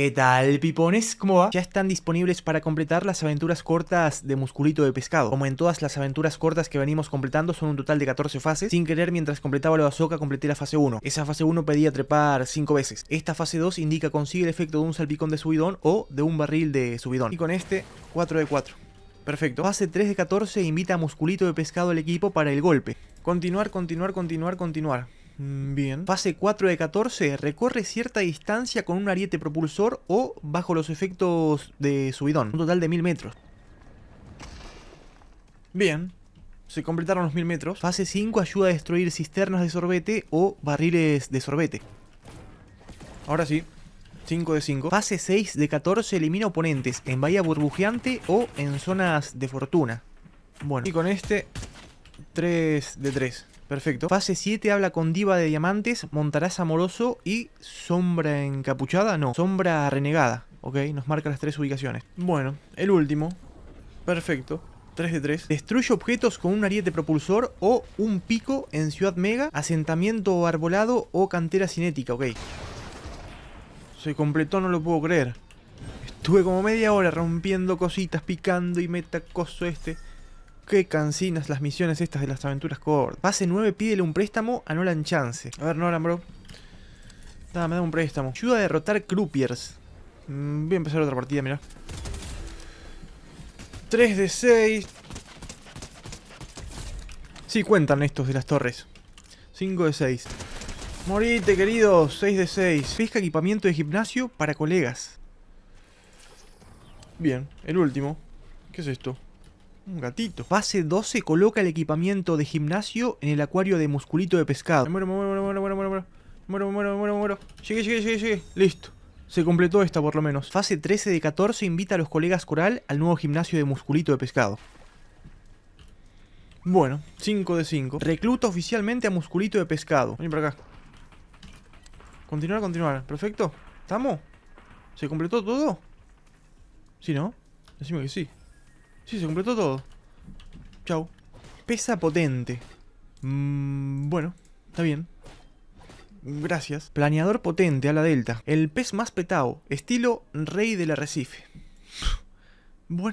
¿Qué tal, pipones? ¿Cómo va? Ya están disponibles para completar las aventuras cortas de Musculito de Pescado. Como en todas las aventuras cortas que venimos completando, son un total de 14 fases. Sin querer, mientras completaba la bazooka, completé la fase 1. Esa fase 1 pedía trepar 5 veces. Esta fase 2 indica consigue el efecto de un salpicón de subidón o de un barril de subidón. Y con este, 4 de 4. Perfecto. Fase 3 de 14 invita a Musculito de Pescado al equipo para el golpe. Continuar, continuar, continuar, continuar. Mm, bien. Fase 4 de 14. Recorre cierta distancia con un ariete propulsor o bajo los efectos de subidón. Un total de 1000 metros. Bien. Se completaron los 1000 metros. Fase 5 ayuda a destruir cisternas de sorbete o barriles de sorbete. Ahora sí. 5 de 5. Fase 6 de 14 elimina oponentes en bahía burbujeante o en zonas de fortuna. Bueno. Y con este, 3 de 3. Perfecto. Fase 7 habla con Diva de Diamantes, montarás Amoroso y Sombra Encapuchada. No, Sombra Renegada. Ok, nos marca las tres ubicaciones. Bueno, el último. Perfecto. 3 de 3. Destruye objetos con un ariete propulsor o un pico en Ciudad Mega, asentamiento arbolado o cantera cinética. Ok. Se completó, no lo puedo creer. Estuve como media hora rompiendo cositas, picando y metacoso este. Qué cansinas las misiones estas de las aventuras cortas. Pase 9, pídele un préstamo a Nolan Chance. A ver, Nolan, bro. Nada, me da un préstamo. Ayuda a derrotar Croupiers. Mm, voy a empezar otra partida, mira. 3 de 6. Sí, cuentan estos de las torres. 5 de 6. Morite, querido. 6 de 6. fija equipamiento de gimnasio para colegas. Bien, el último. ¿Qué es esto? Un gatito. Fase 12 coloca el equipamiento de gimnasio en el acuario de musculito de pescado. Me muero, me muero, me muero, me muero, me muero. Muero, muero, muero, muero. Llegué, llegué, llegué, llegué. Listo. Se completó esta por lo menos. Fase 13 de 14 invita a los colegas coral al nuevo gimnasio de musculito de pescado. Bueno, 5 de 5. Recluta oficialmente a musculito de pescado. Ven para acá. Continuar, continuar. Perfecto. ¿Estamos? ¿Se completó todo? ¿Sí, no? Decime que sí. Sí, se completó todo. Chau. Pesa potente. Mm, bueno, está bien. Gracias. Planeador potente a la delta. El pez más petado. Estilo rey del arrecife. Bueno.